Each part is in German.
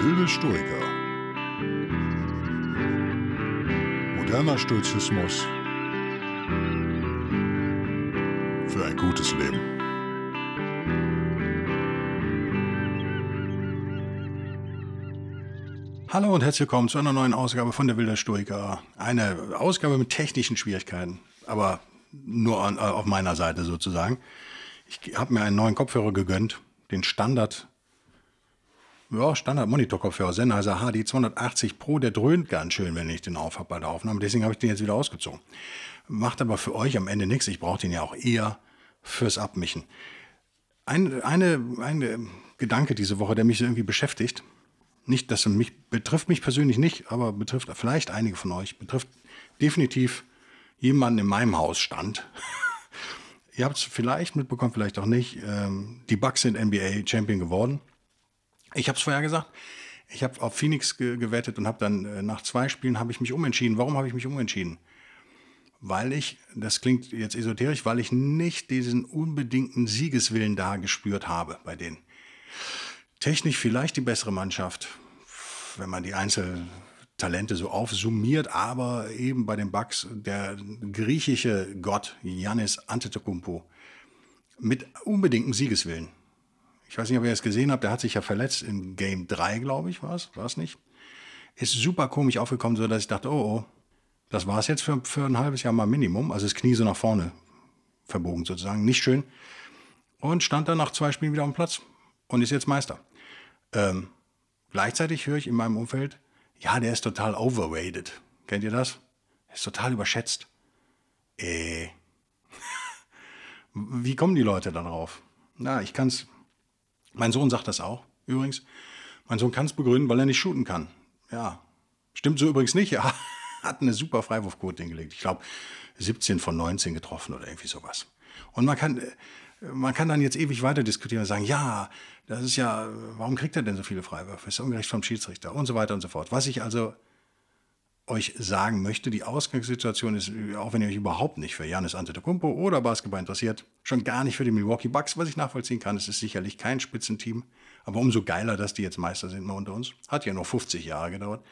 wilde Stoiker. Moderner Stoizismus für ein gutes Leben. Hallo und herzlich willkommen zu einer neuen Ausgabe von der Wilder Stoiker. Eine Ausgabe mit technischen Schwierigkeiten, aber nur an, äh, auf meiner Seite sozusagen. Ich habe mir einen neuen Kopfhörer gegönnt, den Standard ja, Standard Monitorkopfhörer, Sennheiser HD 280 Pro, der dröhnt ganz schön, wenn ich den auf habe bei der Aufnahme. Deswegen habe ich den jetzt wieder ausgezogen. Macht aber für euch am Ende nichts. Ich brauche den ja auch eher fürs Abmischen. Ein eine, eine äh, Gedanke diese Woche, der mich so irgendwie beschäftigt. Nicht, dass er mich betrifft mich persönlich nicht, aber betrifft vielleicht einige von euch, betrifft definitiv jemanden in meinem Hausstand. Ihr habt es vielleicht mitbekommen, vielleicht auch nicht. Ähm, die Bucks sind NBA Champion geworden. Ich habe es vorher gesagt. Ich habe auf Phoenix ge gewettet und habe dann äh, nach zwei Spielen habe ich mich umentschieden. Warum habe ich mich umentschieden? Weil ich, das klingt jetzt esoterisch, weil ich nicht diesen unbedingten Siegeswillen da gespürt habe bei denen. Technisch vielleicht die bessere Mannschaft, wenn man die Einzeltalente so aufsummiert, aber eben bei den Bucks der griechische Gott Yannis Antetokounmpo mit unbedingten Siegeswillen ich weiß nicht, ob ihr es gesehen habt, der hat sich ja verletzt in Game 3, glaube ich, war es, war es nicht? Ist super komisch aufgekommen, sodass ich dachte, oh, oh, das war es jetzt für, für ein halbes Jahr mal Minimum. Also das Knie so nach vorne verbogen sozusagen, nicht schön. Und stand dann nach zwei Spielen wieder auf dem Platz und ist jetzt Meister. Ähm, gleichzeitig höre ich in meinem Umfeld, ja, der ist total overrated. Kennt ihr das? Er ist total überschätzt. Äh. Wie kommen die Leute dann drauf? Na, ich kann es mein Sohn sagt das auch, übrigens. Mein Sohn kann es begründen, weil er nicht shooten kann. Ja. Stimmt so übrigens nicht. Er hat eine super Freiwurfquote hingelegt. Ich glaube, 17 von 19 getroffen oder irgendwie sowas. Und man kann, man kann dann jetzt ewig weiter diskutieren und sagen, ja, das ist ja, warum kriegt er denn so viele Freiwürfe? Ist ja ungerecht vom Schiedsrichter und so weiter und so fort. Was ich also euch sagen möchte, die Ausgangssituation ist, auch wenn ihr euch überhaupt nicht für Janis Antetokounmpo oder Basketball interessiert, schon gar nicht für die Milwaukee Bucks, was ich nachvollziehen kann. Es ist sicherlich kein Spitzenteam, aber umso geiler, dass die jetzt Meister sind mal unter uns. Hat ja nur 50 Jahre gedauert.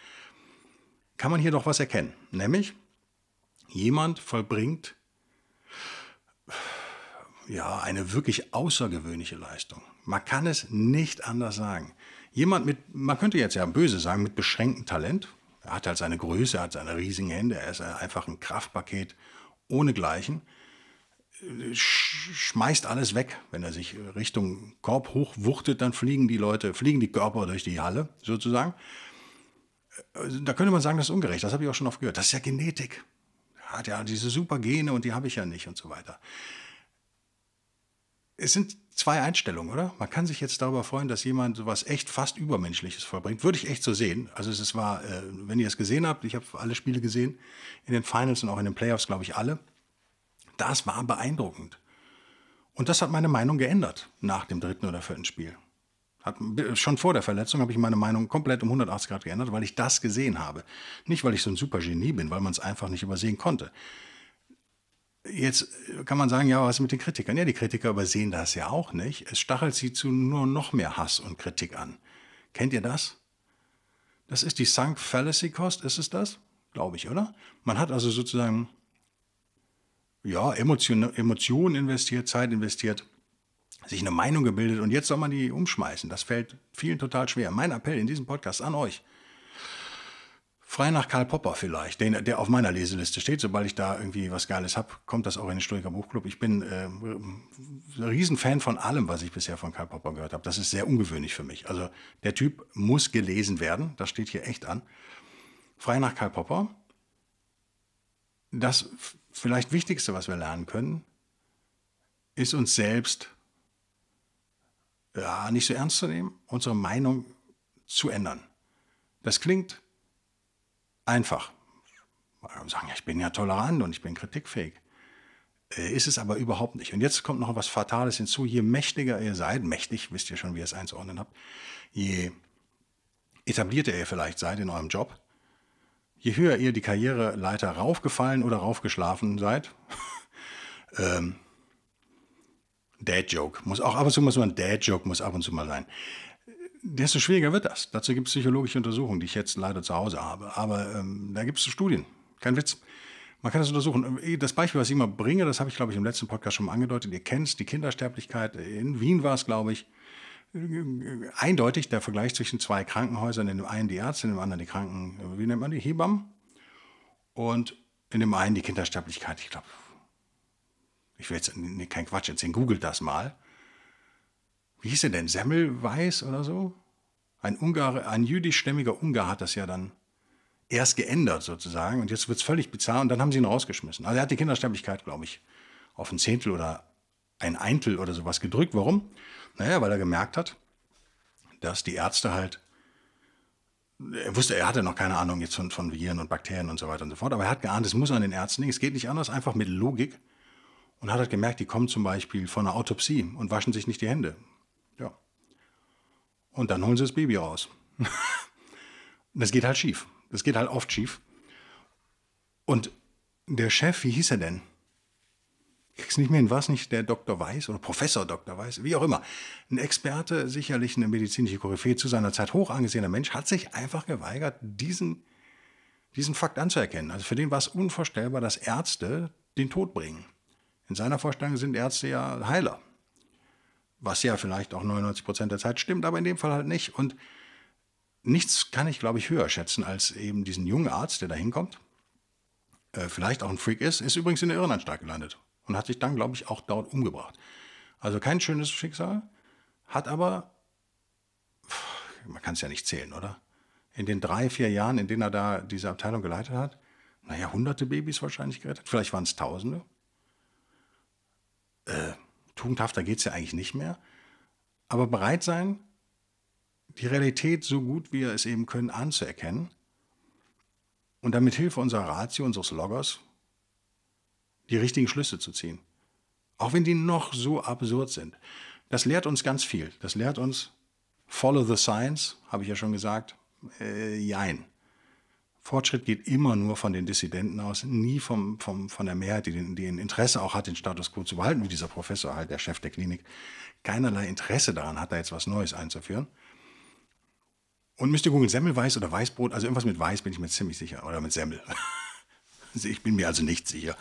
Kann man hier doch was erkennen, nämlich jemand vollbringt ja eine wirklich außergewöhnliche Leistung. Man kann es nicht anders sagen. Jemand mit, man könnte jetzt ja böse sagen, mit beschränktem Talent, er hat halt seine Größe, er hat seine riesigen Hände, er ist einfach ein Kraftpaket ohnegleichen. Äh, schmeißt alles weg, wenn er sich Richtung Korb hochwuchtet, dann fliegen die Leute, fliegen die Körper durch die Halle sozusagen. Äh, also da könnte man sagen, das ist ungerecht, das habe ich auch schon oft gehört. Das ist ja Genetik. Er Hat ja diese super Gene und die habe ich ja nicht und so weiter. Es sind zwei Einstellungen, oder? Man kann sich jetzt darüber freuen, dass jemand sowas echt fast Übermenschliches vollbringt. Würde ich echt so sehen. Also es war, äh, wenn ihr es gesehen habt, ich habe alle Spiele gesehen, in den Finals und auch in den Playoffs, glaube ich, alle. Das war beeindruckend. Und das hat meine Meinung geändert nach dem dritten oder vierten Spiel. Hat, schon vor der Verletzung habe ich meine Meinung komplett um 180 Grad geändert, weil ich das gesehen habe. Nicht, weil ich so ein super Genie bin, weil man es einfach nicht übersehen konnte. Jetzt äh, kann man sagen, ja, was mit den Kritikern? Ja, die Kritiker übersehen das ja auch nicht. Es stachelt sie zu nur noch mehr Hass und Kritik an. Kennt ihr das? Das ist die Sunk Fallacy Cost, ist es das? Glaube ich, oder? Man hat also sozusagen, ja, Emotionen investiert, Zeit investiert, sich eine Meinung gebildet und jetzt soll man die umschmeißen. Das fällt vielen total schwer. Mein Appell in diesem Podcast an euch. Frei nach Karl Popper vielleicht, den, der auf meiner Leseliste steht. Sobald ich da irgendwie was Geiles habe, kommt das auch in den Stoiker Buchclub. Ich bin äh, Riesenfan von allem, was ich bisher von Karl Popper gehört habe. Das ist sehr ungewöhnlich für mich. Also der Typ muss gelesen werden. Das steht hier echt an. Frei nach Karl Popper. Das vielleicht Wichtigste, was wir lernen können, ist uns selbst ja, nicht so ernst zu nehmen, unsere Meinung zu ändern. Das klingt Einfach. Sagen, ja, ich bin ja tolerant und ich bin kritikfähig. Äh, ist es aber überhaupt nicht. Und jetzt kommt noch was Fatales hinzu. Je mächtiger ihr seid, mächtig, wisst ihr schon, wie ihr es einzuordnen habt, je etablierter ihr vielleicht seid in eurem Job, je höher ihr die Karriereleiter raufgefallen oder raufgeschlafen seid, ähm, Dad-Joke muss auch ab und zu mal so ein Dad-Joke muss ab und zu mal sein desto schwieriger wird das. Dazu gibt es psychologische Untersuchungen, die ich jetzt leider zu Hause habe. Aber ähm, da gibt es Studien. Kein Witz. Man kann das untersuchen. Äh, das Beispiel, was ich immer bringe, das habe ich, glaube ich, im letzten Podcast schon mal angedeutet. Ihr kennt es, die Kindersterblichkeit. In Wien war es, glaube ich, äh, eindeutig der Vergleich zwischen zwei Krankenhäusern. In dem einen die Ärzte, in dem anderen die Kranken, wie nennt man die, Hebammen. Und in dem einen die Kindersterblichkeit. Ich glaube, ich will jetzt nee, kein Quatsch erzählen, googelt das mal wie hieß er denn, Semmelweis oder so? Ein, Ungar, ein jüdischstämmiger Ungar hat das ja dann erst geändert sozusagen und jetzt wird es völlig bizarr und dann haben sie ihn rausgeschmissen. Also er hat die Kindersterblichkeit, glaube ich, auf ein Zehntel oder ein Eintel oder sowas gedrückt. Warum? Naja, weil er gemerkt hat, dass die Ärzte halt, er wusste, er hatte noch keine Ahnung jetzt von, von Viren und Bakterien und so weiter und so fort, aber er hat geahnt, es muss an den Ärzten liegen, es geht nicht anders, einfach mit Logik und hat halt gemerkt, die kommen zum Beispiel von einer Autopsie und waschen sich nicht die Hände. Ja. Und dann holen sie das Baby raus. Und das geht halt schief. Das geht halt oft schief. Und der Chef, wie hieß er denn? krieg's nicht mehr hin, war es nicht der Dr. Weiß oder Professor Dr. Weiß, wie auch immer. Ein Experte, sicherlich eine medizinische Koryphäe zu seiner Zeit hoch angesehener Mensch, hat sich einfach geweigert, diesen, diesen Fakt anzuerkennen. Also für den war es unvorstellbar, dass Ärzte den Tod bringen. In seiner Vorstellung sind Ärzte ja Heiler was ja vielleicht auch 99 Prozent der Zeit stimmt, aber in dem Fall halt nicht. Und nichts kann ich, glaube ich, höher schätzen als eben diesen jungen Arzt, der da hinkommt, äh, vielleicht auch ein Freak ist, ist übrigens in der Irrenanstalt gelandet und hat sich dann, glaube ich, auch dort umgebracht. Also kein schönes Schicksal, hat aber, man kann es ja nicht zählen, oder? In den drei, vier Jahren, in denen er da diese Abteilung geleitet hat, naja, hunderte Babys wahrscheinlich gerettet, vielleicht waren es tausende. Äh, tugendhafter geht es ja eigentlich nicht mehr. Aber bereit sein, die Realität so gut wie wir es eben können anzuerkennen und dann mit Hilfe unserer Ratio, unseres Loggers, die richtigen Schlüsse zu ziehen. Auch wenn die noch so absurd sind. Das lehrt uns ganz viel. Das lehrt uns, follow the science, habe ich ja schon gesagt. Äh, jein. Fortschritt geht immer nur von den Dissidenten aus, nie vom, vom, von der Mehrheit, die, den, die ein Interesse auch hat, den Status quo zu behalten, wie dieser Professor halt, der Chef der Klinik, keinerlei Interesse daran hat, da jetzt was Neues einzuführen. Und müsste ihr googeln, Semmelweiß oder Weißbrot, also irgendwas mit Weiß bin ich mir ziemlich sicher, oder mit Semmel. ich bin mir also nicht sicher.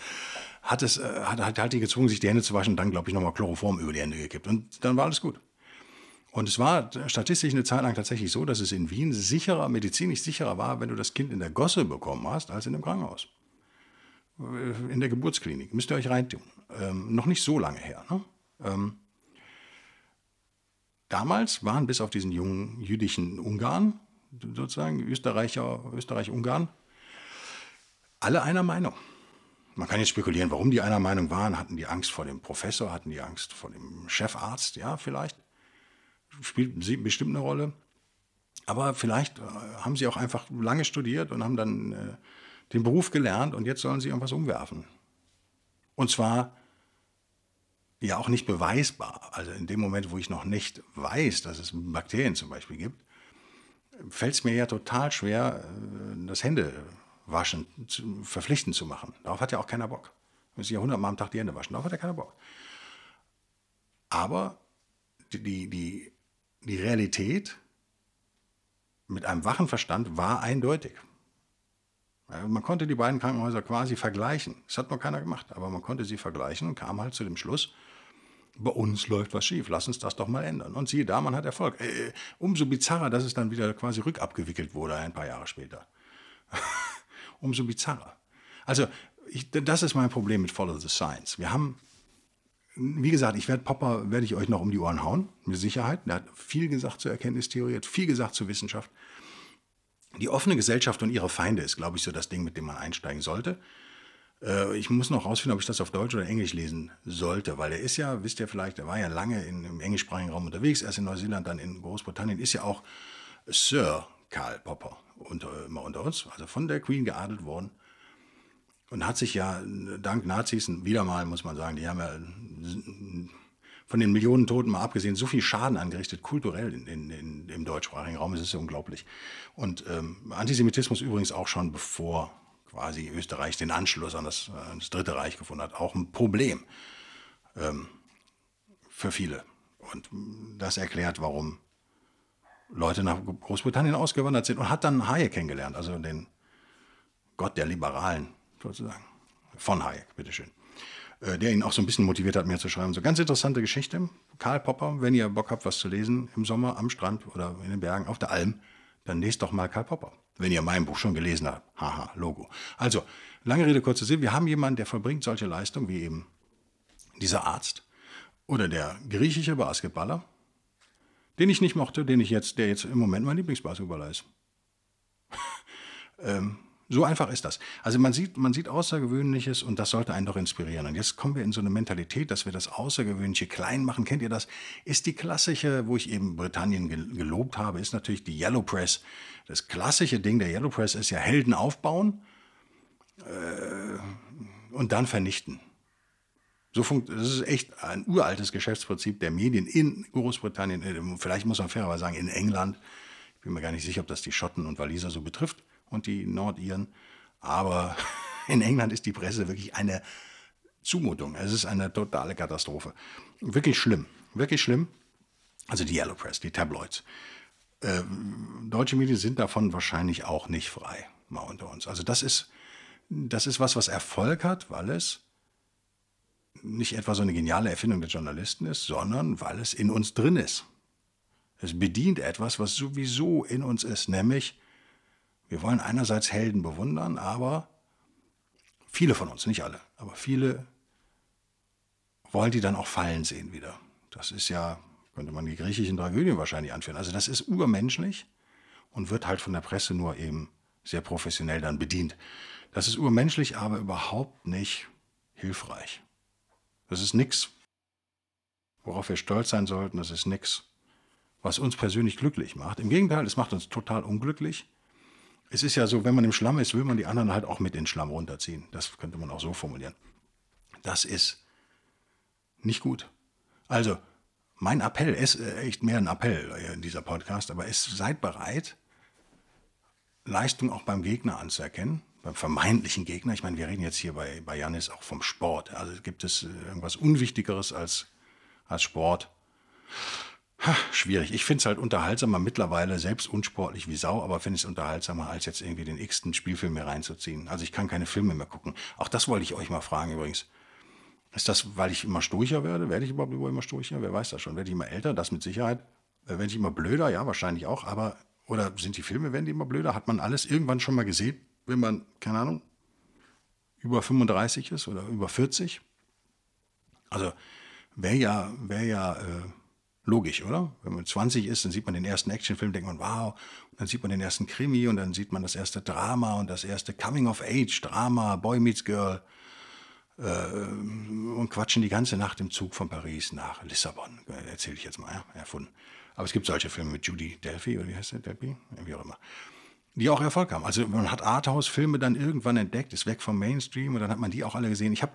Hat, es, äh, hat, hat, hat die gezwungen, sich die Hände zu waschen und dann, glaube ich, nochmal Chloroform über die Hände gekippt. Und dann war alles gut. Und es war statistisch eine Zeit lang tatsächlich so, dass es in Wien sicherer, medizinisch sicherer war, wenn du das Kind in der Gosse bekommen hast, als in dem Krankenhaus. Äh, in der Geburtsklinik. Müsst ihr euch reintun. Ähm, noch nicht so lange her. Ne? Ähm, damals waren bis auf diesen jungen jüdischen Ungarn, sozusagen Österreicher, Österreich-Ungarn, alle einer Meinung. Man kann jetzt spekulieren, warum die einer Meinung waren. Hatten die Angst vor dem Professor, hatten die Angst vor dem Chefarzt, ja, vielleicht spielt bestimmt eine Rolle. Aber vielleicht äh, haben sie auch einfach lange studiert und haben dann äh, den Beruf gelernt und jetzt sollen sie irgendwas umwerfen. Und zwar ja auch nicht beweisbar. Also in dem Moment, wo ich noch nicht weiß, dass es Bakterien zum Beispiel gibt, fällt es mir ja total schwer, äh, das Händewaschen zu, verpflichtend zu machen. Darauf hat ja auch keiner Bock. Wir müssen ja hundertmal am Tag die Hände waschen. Darauf hat ja keiner Bock. Aber die, die die Realität mit einem wachen Verstand war eindeutig. Man konnte die beiden Krankenhäuser quasi vergleichen. Das hat noch keiner gemacht, aber man konnte sie vergleichen und kam halt zu dem Schluss, bei uns läuft was schief, lass uns das doch mal ändern. Und siehe da, man hat Erfolg. Äh, äh umso bizarrer, dass es dann wieder quasi rückabgewickelt wurde ein paar Jahre später. umso bizarrer. Also, ich, das ist mein Problem mit Follow the Science. Wir haben wie gesagt, ich werde Popper, werde ich euch noch um die Ohren hauen, mit Sicherheit. Er hat viel gesagt zur Erkenntnistheorie, hat viel gesagt zur Wissenschaft. Die offene Gesellschaft und ihre Feinde ist, glaube ich, so das Ding, mit dem man einsteigen sollte. Äh, ich muss noch rausfinden, ob ich das auf Deutsch oder Englisch lesen sollte, weil er ist ja, wisst ihr vielleicht, er war ja lange in, im englischsprachigen Raum unterwegs, erst in Neuseeland, dann in Großbritannien, ist ja auch Sir Karl Popper unter, mal unter uns, also von der Queen geadelt worden. Und hat sich ja, dank Nazis, wieder mal muss man sagen, die haben ja von den Millionen Toten mal abgesehen, so viel Schaden angerichtet, kulturell in, in, in, im deutschsprachigen Raum, es ist unglaublich. Und ähm, Antisemitismus übrigens auch schon bevor quasi Österreich den Anschluss an das, an das Dritte Reich gefunden hat, auch ein Problem ähm, für viele. Und das erklärt, warum Leute nach Großbritannien ausgewandert sind und hat dann Haie kennengelernt, also den Gott der Liberalen sozusagen. Von Hayek, bitteschön. Äh, der ihn auch so ein bisschen motiviert hat, mehr zu schreiben. So ganz interessante Geschichte. Karl Popper, wenn ihr Bock habt, was zu lesen im Sommer am Strand oder in den Bergen, auf der Alm, dann lest doch mal Karl Popper. Wenn ihr mein Buch schon gelesen habt. Haha, Logo. Also, lange Rede, kurzer Sinn. Wir haben jemanden, der verbringt solche Leistungen wie eben dieser Arzt oder der griechische Basketballer, den ich nicht mochte, den ich jetzt, der jetzt im Moment mein Lieblingsbasketballer ist. ähm, so einfach ist das. Also man sieht, man sieht Außergewöhnliches und das sollte einen doch inspirieren. Und jetzt kommen wir in so eine Mentalität, dass wir das Außergewöhnliche klein machen. Kennt ihr das? Ist die klassische, wo ich eben Britannien gelobt habe, ist natürlich die Yellow Press. Das klassische Ding der Yellow Press ist ja Helden aufbauen äh, und dann vernichten. So funkt, das ist echt ein uraltes Geschäftsprinzip der Medien in Großbritannien, äh, vielleicht muss man fairerweise sagen, in England. Ich bin mir gar nicht sicher, ob das die Schotten und Waliser so betrifft und die Nordiren. Aber in England ist die Presse wirklich eine Zumutung. Es ist eine totale Katastrophe. Wirklich schlimm. Wirklich schlimm. Also die Yellow Press, die Tabloids. Ähm, deutsche Medien sind davon wahrscheinlich auch nicht frei, mal unter uns. Also das ist, das ist was, was Erfolg hat, weil es nicht etwa so eine geniale Erfindung der Journalisten ist, sondern weil es in uns drin ist. Es bedient etwas, was sowieso in uns ist, nämlich wir wollen einerseits Helden bewundern, aber viele von uns, nicht alle, aber viele wollen die dann auch fallen sehen wieder. Das ist ja, könnte man die griechischen Tragödien wahrscheinlich anführen. Also das ist urmenschlich und wird halt von der Presse nur eben sehr professionell dann bedient. Das ist urmenschlich, aber überhaupt nicht hilfreich. Das ist nichts, worauf wir stolz sein sollten. Das ist nichts, was uns persönlich glücklich macht. Im Gegenteil, es macht uns total unglücklich es ist ja so, wenn man im Schlamm ist, will man die anderen halt auch mit in den Schlamm runterziehen. Das könnte man auch so formulieren. Das ist nicht gut. Also, mein Appell ist äh, echt mehr ein Appell äh, in dieser Podcast, aber es seid bereit, Leistung auch beim Gegner anzuerkennen, beim vermeintlichen Gegner. Ich meine, wir reden jetzt hier bei, bei Janis auch vom Sport. Also gibt es äh, irgendwas Unwichtigeres als, als Sport? ha, schwierig. Ich finde es halt unterhaltsamer mittlerweile, selbst unsportlich wie Sau, aber finde es unterhaltsamer, als jetzt irgendwie den x-ten Spielfilm mir reinzuziehen. Also ich kann keine Filme mehr gucken. Auch das wollte ich euch mal fragen übrigens. Ist das, weil ich immer stoicher werde? Werde ich überhaupt immer stoicher? Wer weiß das schon? Werde ich immer älter? Das mit Sicherheit. Äh, werde ich immer blöder? Ja, wahrscheinlich auch. Aber, oder sind die Filme, werden die immer blöder? Hat man alles irgendwann schon mal gesehen, wenn man, keine Ahnung, über 35 ist oder über 40? Also wäre ja, wäre ja, äh, Logisch, oder? Wenn man 20 ist, dann sieht man den ersten Actionfilm, denkt man, wow. Und dann sieht man den ersten Krimi und dann sieht man das erste Drama und das erste Coming-of-Age-Drama, Boy Meets Girl. Äh, und quatschen die ganze Nacht im Zug von Paris nach Lissabon. Erzähle ich jetzt mal, ja, erfunden. Aber es gibt solche Filme mit Judy Delphi, oder wie heißt der? Delphi? Wie auch immer die auch Erfolg haben. Also man hat Arthouse-Filme dann irgendwann entdeckt, ist weg vom Mainstream und dann hat man die auch alle gesehen. Ich habe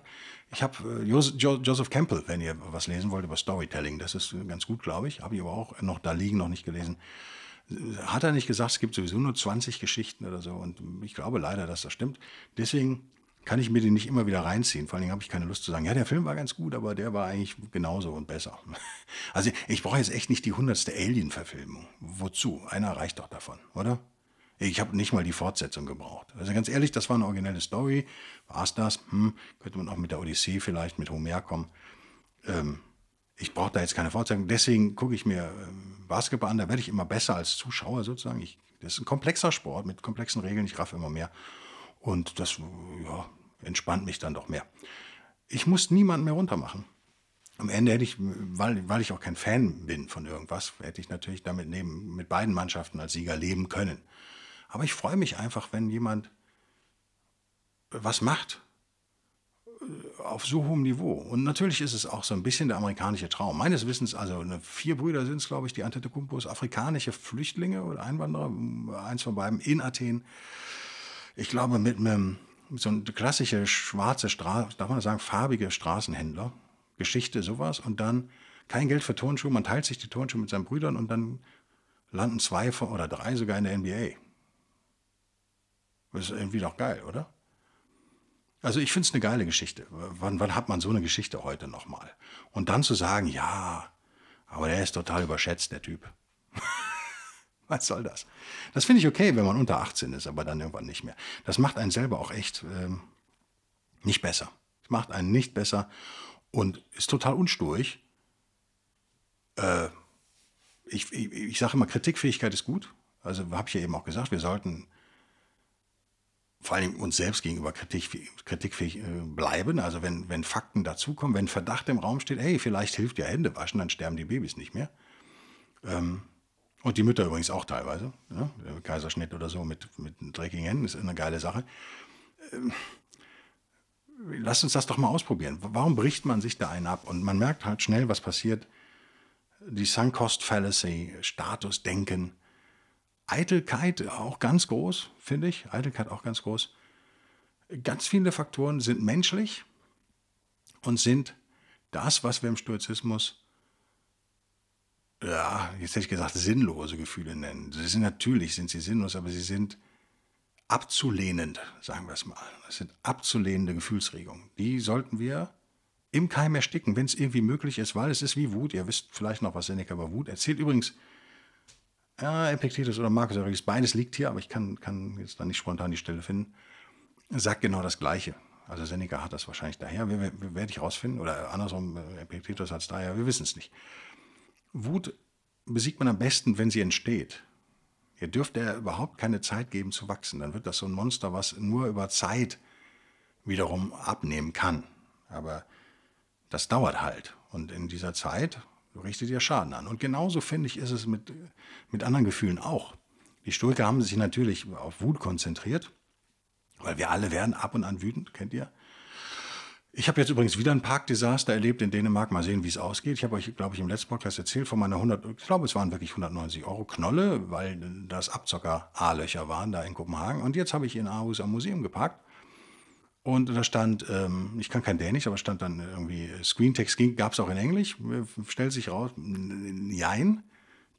ich hab, äh, Joseph Campbell, wenn ihr was lesen wollt über Storytelling, das ist äh, ganz gut, glaube ich, habe ich aber auch noch da liegen, noch nicht gelesen. Äh, hat er nicht gesagt, es gibt sowieso nur 20 Geschichten oder so und ich glaube leider, dass das stimmt. Deswegen kann ich mir die nicht immer wieder reinziehen. Vor allen Dingen habe ich keine Lust zu sagen, ja, der Film war ganz gut, aber der war eigentlich genauso und besser. Also ich brauche jetzt echt nicht die hundertste Alien-Verfilmung. Wozu? Einer reicht doch davon, oder? Ich habe nicht mal die Fortsetzung gebraucht. Also ganz ehrlich, das war eine originelle Story. War es das? Hm, könnte man auch mit der Odyssee vielleicht, mit Homer kommen. Ähm, ich brauche da jetzt keine Fortsetzung. Deswegen gucke ich mir ähm, Basketball an. Da werde ich immer besser als Zuschauer sozusagen. Ich, das ist ein komplexer Sport mit komplexen Regeln. Ich raff immer mehr. Und das ja, entspannt mich dann doch mehr. Ich muss niemanden mehr runtermachen. Am Ende hätte ich, weil, weil ich auch kein Fan bin von irgendwas, hätte ich natürlich damit neben, mit beiden Mannschaften als Sieger leben können. Aber ich freue mich einfach, wenn jemand äh, was macht äh, auf so hohem Niveau. Und natürlich ist es auch so ein bisschen der amerikanische Traum. Meines Wissens, also vier Brüder sind es, glaube ich, die Antetokounmpos, afrikanische Flüchtlinge oder Einwanderer, mm, eins von beiden, in Athen. Ich glaube, mit einem so ein klassische schwarze Straße, darf man das sagen, farbige Straßenhändler, Geschichte, sowas. Und dann kein Geld für Turnschuhe, man teilt sich die Turnschuhe mit seinen Brüdern und dann landen zwei oder drei sogar in der NBA. Das ist irgendwie doch geil, oder? Also ich finde es eine geile Geschichte. Wann, wann, hat man so eine Geschichte heute nochmal? Und dann zu sagen, ja, aber der ist total überschätzt, der Typ. Was soll das? Das finde ich okay, wenn man unter 18 ist, aber dann irgendwann nicht mehr. Das macht einen selber auch echt ähm, nicht besser. Es macht einen nicht besser und ist total unsturig. Äh, ich, ich, ich sage immer, Kritikfähigkeit ist gut. Also habe ich ja eben auch gesagt, wir sollten vor allem uns selbst gegenüber kritikfähig äh, bleiben. Also wenn, wenn Fakten dazukommen, wenn Verdacht im Raum steht, hey, vielleicht hilft ja Hände waschen, dann sterben die Babys nicht mehr. Ähm, und die Mütter übrigens auch teilweise. Ja? Ne? Kaiserschnitt oder so mit, mit dreckigen Händen ist eine geile Sache. Ähm, lasst uns das doch mal ausprobieren. Warum bricht man sich da einen ab? Und man merkt halt schnell, was passiert. Die Sunk Cost Fallacy, Statusdenken, Eitelkeit auch ganz groß, finde ich. Eitelkeit auch ganz groß. Ganz viele Faktoren sind menschlich und sind das, was wir im Stoizismus, ja, jetzt hätte ich gesagt, sinnlose Gefühle nennen. Sie sind natürlich, sind sie sinnlos, aber sie sind abzulehnend, sagen wir es mal. Das sind abzulehnende Gefühlsregungen. Die sollten wir im Keim ersticken, wenn es irgendwie möglich ist, weil es ist wie Wut. Ihr wisst vielleicht noch, was Seneca über Wut erzählt. Übrigens, ja, Epictetus oder Markus Aurelius, beides liegt hier, aber ich kann, kann jetzt da nicht spontan die Stelle finden, sagt genau das Gleiche. Also Seneca hat das wahrscheinlich daher, wir, wir, wir werde ich rausfinden, oder andersrum, Epictetus hat es daher, wir wissen es nicht. Wut besiegt man am besten, wenn sie entsteht. Ihr dürft ja überhaupt keine Zeit geben zu wachsen, dann wird das so ein Monster, was nur über Zeit wiederum abnehmen kann. Aber das dauert halt. Und in dieser Zeit Du richtet dir Schaden an. Und genauso, finde ich, ist es mit, mit anderen Gefühlen auch. Die Stoiker haben sich natürlich auf Wut konzentriert, weil wir alle werden ab und an wütend, kennt ihr? Ich habe jetzt übrigens wieder ein Parkdesaster erlebt in Dänemark. Mal sehen, wie es ausgeht. Ich habe euch, glaube ich, im letzten Podcast erzählt von meiner 100, ich glaube, es waren wirklich 190 Euro Knolle, weil das Abzocker A-Löcher waren da in Kopenhagen. Und jetzt habe ich in Aarhus am Museum geparkt und da stand, ähm, ich kann kein Dänisch, aber stand dann irgendwie, äh, Screentext gab es auch in Englisch, äh, stellt sich raus, nein.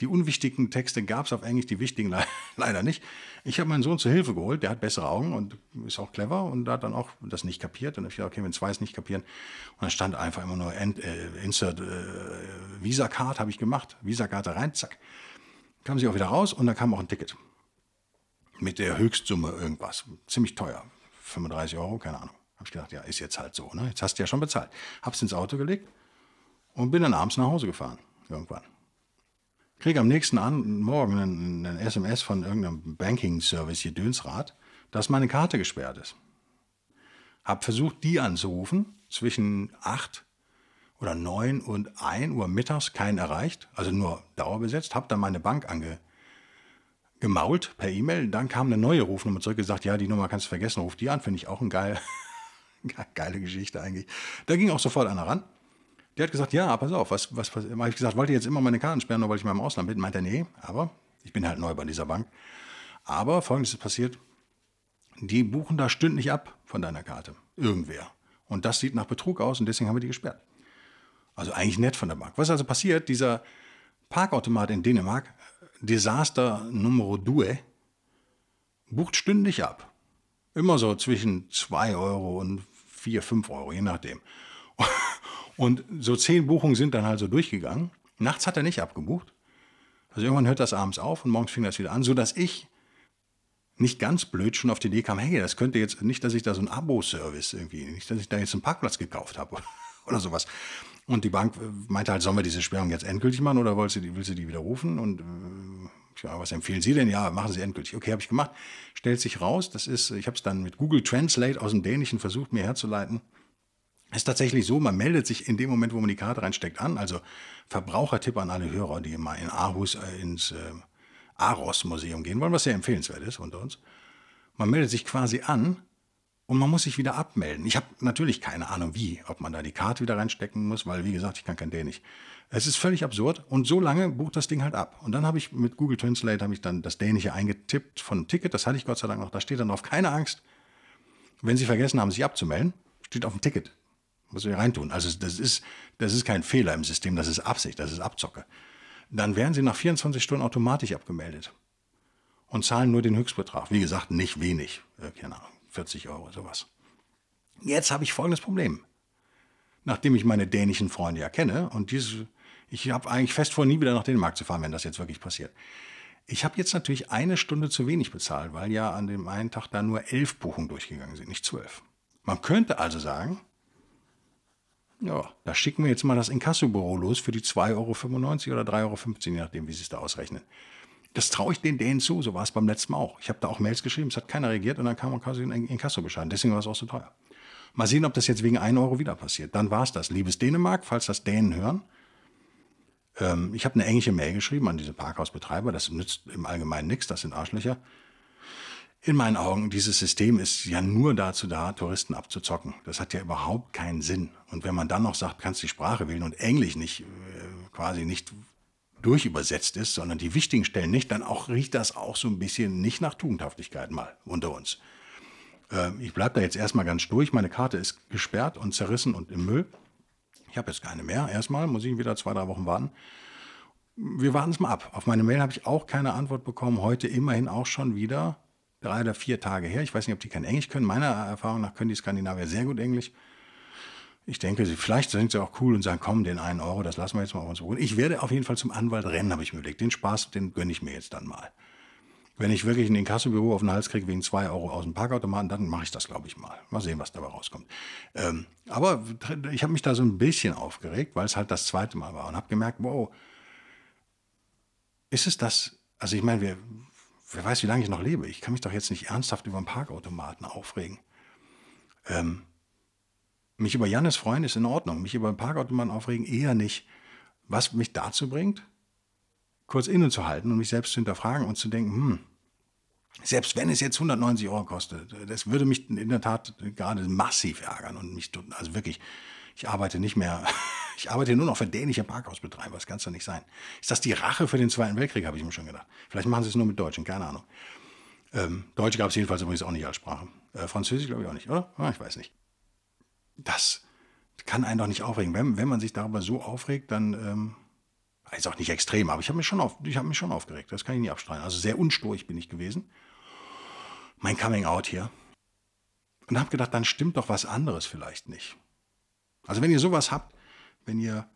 Die unwichtigen Texte gab es auf Englisch, die wichtigen le leider nicht. Ich habe meinen Sohn zur Hilfe geholt, der hat bessere Augen und ist auch clever und hat dann auch das nicht kapiert. Und dann habe ich gedacht, okay, wenn zwei es nicht kapieren. Und dann stand einfach immer nur end, äh, Insert äh, Visa-Card habe ich gemacht, Visa-Karte rein, zack. Kam sie auch wieder raus und dann kam auch ein Ticket. Mit der Höchstsumme irgendwas. Ziemlich teuer. 35 Euro, keine Ahnung. Habe ich gedacht, ja, ist jetzt halt so, ne? Jetzt hast du ja schon bezahlt. Habe es ins Auto gelegt und bin dann abends nach Hause gefahren, irgendwann. Kriege am nächsten an, Morgen einen, einen SMS von irgendeinem Banking-Service hier Dönsrad, dass meine Karte gesperrt ist. Habe versucht, die anzurufen, zwischen 8 oder 9 und 1 Uhr mittags, keinen erreicht, also nur dauerbesetzt. Habe dann meine Bank angerufen gemault per E-Mail. Dann kam eine neue Rufnummer zurück, gesagt, ja, die Nummer kannst du vergessen, ruf die an, finde ich auch ein geil. Geile Geschichte eigentlich. Da ging auch sofort einer ran. Der hat gesagt, ja, pass auf, was, was, was, habe ich gesagt, wollt jetzt immer meine Karten sperren, nur weil ich mal im Ausland bin? Meint er, nee, aber ich bin halt neu bei dieser Bank. Aber folgendes ist passiert, die buchen da stündlich ab von deiner Karte. Irgendwer. Und das sieht nach Betrug aus und deswegen haben wir die gesperrt. Also eigentlich nett von der Bank. Was ist also passiert? Dieser Parkautomat in Dänemark Desaster numero due bucht stündlich ab. Immer so zwischen 2 Euro und 4, 5 Euro, je nachdem. Und so zehn Buchungen sind dann halt so durchgegangen. Nachts hat er nicht abgebucht. Also irgendwann hört das abends auf und morgens fing das wieder an, sodass ich nicht ganz blöd schon auf die Idee kam, hey, das könnte jetzt nicht, dass ich da so ein Abo-Service irgendwie, nicht, dass ich da jetzt einen Parkplatz gekauft habe oder sowas. Und die Bank äh, meinte halt, sollen wir diese Sperrung jetzt endgültig machen oder willst du die, willst du die widerrufen? Und äh, ja, was empfehlen Sie denn? Ja, machen Sie endgültig. Okay, habe ich gemacht. Stellt sich raus, das ist, ich habe es dann mit Google Translate aus dem Dänischen versucht, mir herzuleiten. Ist tatsächlich so, man meldet sich in dem Moment, wo man die Karte reinsteckt, an. Also Verbrauchertipp an alle Hörer, die mal in Aarhus äh, ins äh, Aros-Museum gehen wollen, was sehr empfehlenswert ist unter uns. Man meldet sich quasi an und man muss sich wieder abmelden. Ich habe natürlich keine Ahnung wie, ob man da die Karte wieder reinstecken muss, weil wie gesagt, ich kann kein Dänisch. Es ist völlig absurd und so lange bucht das Ding halt ab. Und dann habe ich mit Google Translate habe ich dann das Dänische eingetippt von Ticket, das hatte ich Gott sei Dank noch, da steht dann drauf, keine Angst, wenn Sie vergessen haben, sich abzumelden, steht auf dem Ticket. Muss ich reintun. Also das ist, das ist kein Fehler im System, das ist Absicht, das ist Abzocke. Dann werden Sie nach 24 Stunden automatisch abgemeldet und zahlen nur den Höchstbetrag. Wie gesagt, nicht wenig, äh, keine Ahnung, 40 Euro, sowas. Jetzt habe ich folgendes Problem. Nachdem ich meine dänischen Freunde ja kenne und diese, ich habe eigentlich fest vor, nie wieder nach Dänemark zu fahren, wenn das jetzt wirklich passiert. Ich habe jetzt natürlich eine Stunde zu wenig bezahlt, weil ja an dem einen Tag da nur elf Buchungen durchgegangen sind, nicht zwölf. Man könnte also sagen, ja, da schicken wir jetzt mal das Inkassobüro los für die 2,95 Euro oder 3,15 Euro, je nachdem, wie sie es da ausrechnen. Das traue ich den Dänen zu, so war es beim letzten Mal auch. Ich habe da auch Mails geschrieben, es hat keiner reagiert und dann kam man quasi in, ein bescheiden. Deswegen war es auch so teuer. Mal sehen, ob das jetzt wegen 1 Euro wieder passiert. Dann war es das. Liebes Dänemark, falls das Dänen hören, ähm, ich habe eine englische Mail geschrieben an diese Parkhausbetreiber. Das nützt im Allgemeinen nichts, das sind Arschlöcher. In meinen Augen, dieses System ist ja nur dazu da, Touristen abzuzocken. Das hat ja überhaupt keinen Sinn. Und wenn man dann noch sagt, kannst die Sprache wählen und Englisch nicht, äh, quasi nicht durchübersetzt ist, sondern die wichtigen Stellen nicht, dann auch, riecht das auch so ein bisschen nicht nach Tugendhaftigkeit mal unter uns. Äh, ich bleibe da jetzt erstmal ganz durch. Meine Karte ist gesperrt und zerrissen und im Müll. Ich habe jetzt keine mehr. Erstmal muss ich wieder zwei, drei Wochen warten. Wir warten es mal ab. Auf meine Mail habe ich auch keine Antwort bekommen. Heute immerhin auch schon wieder drei oder vier Tage her. Ich weiß nicht, ob die kein Englisch können. Meiner Erfahrung nach können die Skandinavier sehr gut Englisch. Ich denke, vielleicht sind sie auch cool und sagen, komm, den einen Euro, das lassen wir jetzt mal auf uns ruhen. Ich werde auf jeden Fall zum Anwalt rennen, habe ich mir überlegt. Den Spaß, den gönne ich mir jetzt dann mal. Wenn ich wirklich ein Inkassobüro auf den Hals kriege wegen zwei Euro aus dem Parkautomaten, dann mache ich das, glaube ich, mal. Mal sehen, was dabei rauskommt. Ähm, aber ich habe mich da so ein bisschen aufgeregt, weil es halt das zweite Mal war und habe gemerkt, wow, ist es das? Also ich meine, wer, wer weiß, wie lange ich noch lebe. Ich kann mich doch jetzt nicht ernsthaft über einen Parkautomaten aufregen. Ähm, mich über Jannis freuen ist in Ordnung. Mich über den Parkautomaten aufregen eher nicht. Was mich dazu bringt, kurz innezuhalten und mich selbst zu hinterfragen und zu denken, hm, selbst wenn es jetzt 190 Euro kostet, das würde mich in der Tat gerade massiv ärgern und mich, also wirklich, ich arbeite nicht mehr, ich arbeite nur noch für dänische Parkhausbetreiber, das kann es doch nicht sein. Ist das die Rache für den Zweiten Weltkrieg, habe ich mir schon gedacht. Vielleicht machen sie es nur mit Deutschen, keine Ahnung. Ähm, Deutsch gab es jedenfalls übrigens auch nicht als Sprache. Äh, Französisch glaube ich auch nicht, oder? Ah, ich weiß nicht das kann einen doch nicht aufregen. Wenn, wenn man sich darüber so aufregt, dann ähm, ist auch nicht extrem, aber ich habe mich, schon hab mich schon aufgeregt. Das kann ich nicht abstreiten. Also sehr unsturch bin ich gewesen. Mein Coming Out hier. Und habe gedacht, dann stimmt doch was anderes vielleicht nicht. Also wenn ihr sowas habt, wenn ihr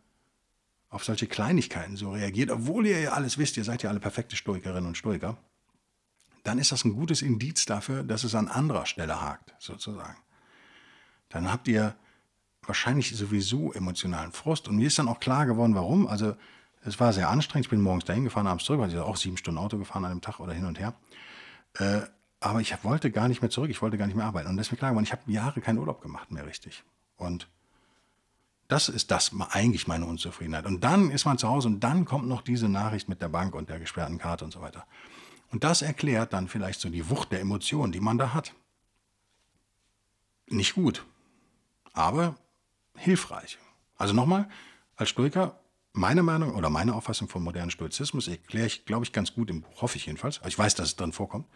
auf solche Kleinigkeiten so reagiert, obwohl ihr ja alles wisst, ihr seid ja alle perfekte Stoikerinnen und Stoiker, dann ist das ein gutes Indiz dafür, dass es an anderer Stelle hakt, sozusagen dann habt ihr wahrscheinlich sowieso emotionalen Frust. Und mir ist dann auch klar geworden, warum. Also es war sehr anstrengend. Ich bin morgens dahin gefahren, abends zurück, weil ich auch sieben Stunden Auto gefahren an einem Tag oder hin und her. Äh, aber ich wollte gar nicht mehr zurück, ich wollte gar nicht mehr arbeiten. Und ist mir klar geworden, ich habe Jahre keinen Urlaub gemacht mehr richtig. Und das ist das eigentlich meine Unzufriedenheit. Und dann ist man zu Hause und dann kommt noch diese Nachricht mit der Bank und der gesperrten Karte und so weiter. Und das erklärt dann vielleicht so die Wucht der Emotionen, die man da hat. Nicht gut aber hilfreich. Also nochmal, als Stoiker, meine Meinung oder meine Auffassung vom modernen Stoizismus erkläre ich, glaube ich, ganz gut im Buch, hoffe ich jedenfalls. Also ich weiß, dass es drin vorkommt.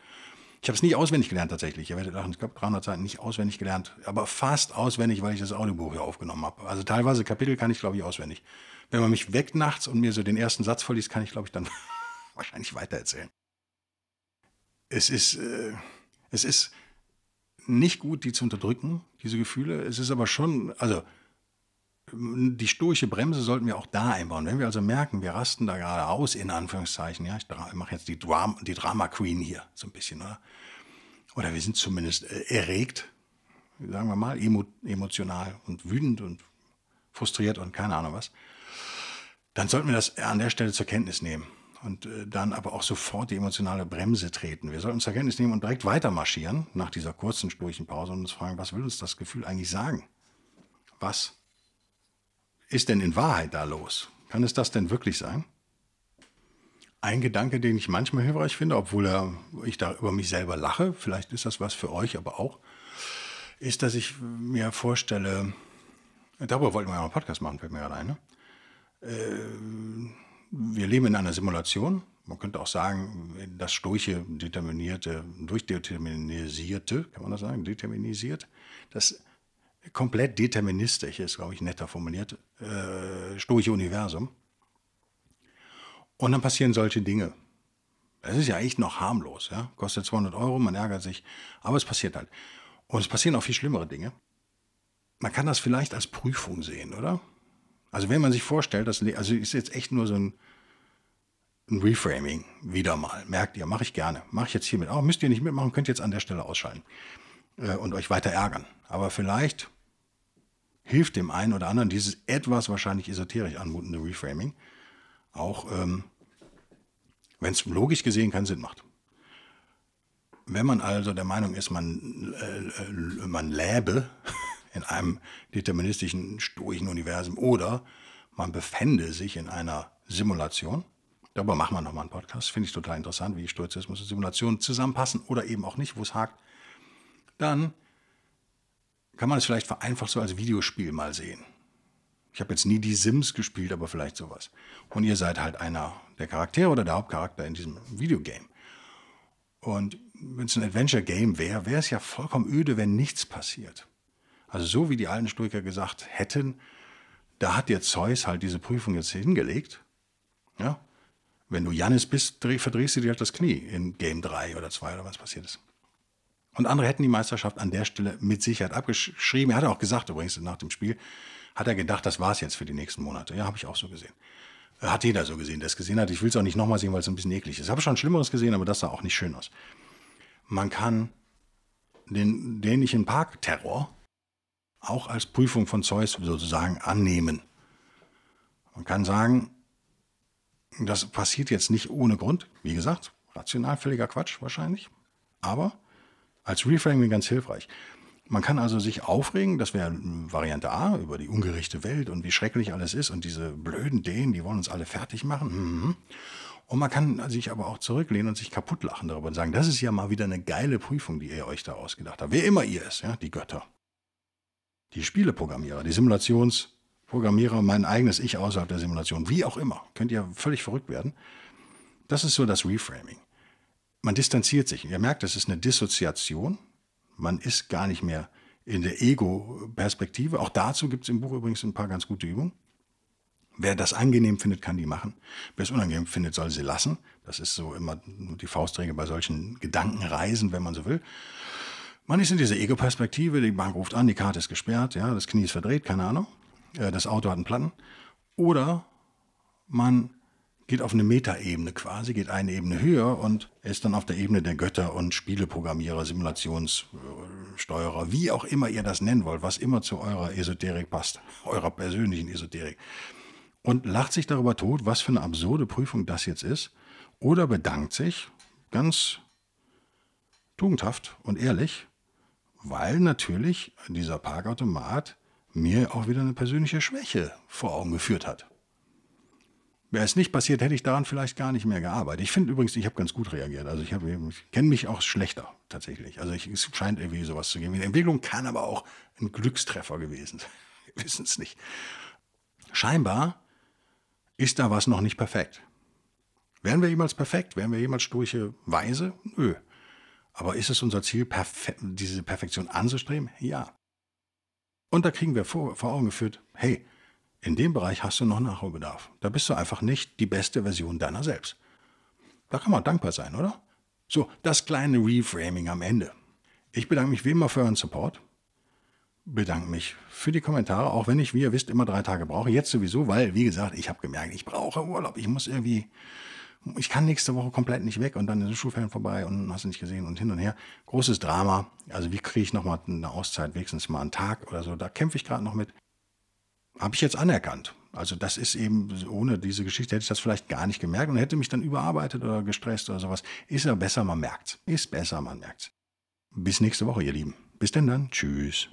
Ich habe es nicht auswendig gelernt tatsächlich. Ihr werdet lachen, ich glaube 300 Seiten nicht auswendig gelernt, aber fast auswendig, weil ich das Audiobuch hier aufgenommen habe. Also teilweise Kapitel kann ich, glaube ich, auswendig. Wenn man mich weckt nachts und mir so den ersten Satz vorliest, kann ich, glaube ich, dann wahrscheinlich weitererzählen. Es ist, äh, es ist nicht gut, die zu unterdrücken, diese Gefühle. Es ist aber schon, also die stoische Bremse sollten wir auch da einbauen. Wenn wir also merken, wir rasten da gerade aus, in Anführungszeichen, ja, ich mache jetzt die, Dram die Drama Queen hier so ein bisschen, oder? Oder wir sind zumindest äh, erregt, sagen wir mal, emo emotional und wütend und frustriert und keine Ahnung was, dann sollten wir das an der Stelle zur Kenntnis nehmen und äh, dann aber auch sofort die emotionale Bremse treten. Wir sollten uns zur Kenntnis nehmen und direkt weiter marschieren nach dieser kurzen Pause und uns fragen, was will uns das Gefühl eigentlich sagen? Was ist denn in Wahrheit da los? Kann es das denn wirklich sein? Ein Gedanke, den ich manchmal hilfreich finde, obwohl ich da über mich selber lache, vielleicht ist das was für euch aber auch, ist, dass ich mir vorstelle, darüber wollten wir ja einen Podcast machen, fällt mir gerade ein, ne? Äh, wir leben in einer Simulation. Man könnte auch sagen, das Stoiche determinierte, durchdeterminisierte, kann man das sagen, determinisiert, das komplett deterministisch ist, glaube ich, netter formuliert, äh, stoische Universum. Und dann passieren solche Dinge. Es ist ja echt noch harmlos, ja? kostet 200 Euro, man ärgert sich, aber es passiert halt. Und es passieren auch viel schlimmere Dinge. Man kann das vielleicht als Prüfung sehen, oder? Also wenn man sich vorstellt, das also ist jetzt echt nur so ein, ein Reframing wieder mal. Merkt ihr, mache ich gerne. Mache ich jetzt hiermit auch. Müsst ihr nicht mitmachen, könnt jetzt an der Stelle ausschalten äh, und euch weiter ärgern. Aber vielleicht hilft dem einen oder anderen dieses etwas wahrscheinlich esoterisch anmutende Reframing auch, ähm, wenn es logisch gesehen keinen Sinn macht. Wenn man also der Meinung ist, man, äh, äh man läbe, in einem deterministischen, stoischen Universum oder man befände sich in einer Simulation. Darüber machen wir nochmal einen Podcast. Finde ich total interessant, wie Stoizismus und Simulation zusammenpassen oder eben auch nicht, wo es hakt. Dann kann man es vielleicht vereinfacht so als Videospiel mal sehen. Ich habe jetzt nie die Sims gespielt, aber vielleicht sowas. Und ihr seid halt einer der Charaktere oder der Hauptcharakter in diesem Videogame. Und wenn es ein Adventure-Game wäre, wäre es ja vollkommen öde, wenn nichts passiert. Also so wie die alten Stoiker gesagt hätten, da hat dir Zeus halt diese Prüfung jetzt hingelegt. Ja? Wenn du Jannis bist, verdrehst du dir halt das Knie in Game 3 oder 2 oder was passiert ist. Und andere hätten die Meisterschaft an der Stelle mit Sicherheit abgeschrieben. Er hat auch gesagt, übrigens nach dem Spiel, hat er gedacht, das war es jetzt für die nächsten Monate. Ja, habe ich auch so gesehen. Äh, hat jeder so gesehen, der es gesehen hat. Ich will es auch nicht nochmal sehen, weil es ein bisschen eklig ist. Ich habe schon Schlimmeres gesehen, aber das sah auch nicht schön aus. Man kann den dänischen Parkterror auch als Prüfung von Zeus sozusagen annehmen. Man kann sagen, das passiert jetzt nicht ohne Grund. Wie gesagt, rational völliger Quatsch wahrscheinlich. Aber als Reframing ganz hilfreich. Man kann also sich aufregen, das wäre Variante A, über die ungerechte Welt und wie schrecklich alles ist und diese blöden Dänen, die wollen uns alle fertig machen. Mhm. Und man kann sich aber auch zurücklehnen und sich kaputt lachen darüber und sagen, das ist ja mal wieder eine geile Prüfung, die ihr euch da ausgedacht habt. Wer immer ihr ist, ja, die Götter die Spieleprogrammierer, die Simulationsprogrammierer, mein eigenes Ich außerhalb der Simulation, wie auch immer, könnt ihr völlig verrückt werden. Das ist so das Reframing. Man distanziert sich. Ihr merkt, das ist eine Dissoziation. Man ist gar nicht mehr in der Ego-Perspektive. Auch dazu gibt es im Buch übrigens ein paar ganz gute Übungen. Wer das angenehm findet, kann die machen. Wer es unangenehm findet, soll sie lassen. Das ist so immer die Faustregel bei solchen Gedankenreisen, wenn man so will. Man ist in dieser Ego-Perspektive, die Bank ruft an, die Karte ist gesperrt, ja, das Knie ist verdreht, keine Ahnung, äh, das Auto hat einen Platten. Oder man geht auf eine Metaebene quasi, geht eine Ebene höher und ist dann auf der Ebene der Götter und Spieleprogrammierer, Simulationssteuerer, wie auch immer ihr das nennen wollt, was immer zu eurer Esoterik passt, eurer persönlichen Esoterik. Und lacht sich darüber tot, was für eine absurde Prüfung das jetzt ist, oder bedankt sich ganz tugendhaft und ehrlich weil natürlich dieser Parkautomat mir auch wieder eine persönliche Schwäche vor Augen geführt hat. Wäre es nicht passiert, hätte ich daran vielleicht gar nicht mehr gearbeitet. Ich finde übrigens, ich habe ganz gut reagiert. Also ich, ich kenne mich auch schlechter tatsächlich. Also ich, es scheint irgendwie sowas zu geben. Die Entwicklung kann aber auch ein Glückstreffer gewesen sein. Wir wissen es nicht. Scheinbar ist da was noch nicht perfekt. Wären wir jemals perfekt? Wären wir jemals durch äh, Weise? Nö. Aber ist es unser Ziel, perfe diese Perfektion anzustreben? Ja. Und da kriegen wir vor, vor Augen geführt, hey, in dem Bereich hast du noch Nachholbedarf. Da bist du einfach nicht die beste Version deiner selbst. Da kann man dankbar sein, oder? So, das kleine Reframing am Ende. Ich bedanke mich wie immer für euren Support. Bedanke mich für die Kommentare, auch wenn ich, wie ihr wisst, immer drei Tage brauche. Jetzt sowieso, weil, wie gesagt, ich habe gemerkt, ich brauche Urlaub. Ich muss irgendwie ich kann nächste Woche komplett nicht weg und dann sind Schulferien vorbei und hast du nicht gesehen und hin und her. Großes Drama. Also wie kriege ich nochmal eine Auszeit, wenigstens mal einen Tag oder so. Da kämpfe ich gerade noch mit. Habe ich jetzt anerkannt. Also das ist eben, ohne diese Geschichte hätte ich das vielleicht gar nicht gemerkt und hätte mich dann überarbeitet oder gestresst oder sowas. Ist ja besser, man merkt's. Ist besser, man merkt's. Bis nächste Woche, ihr Lieben. Bis denn dann. Tschüss.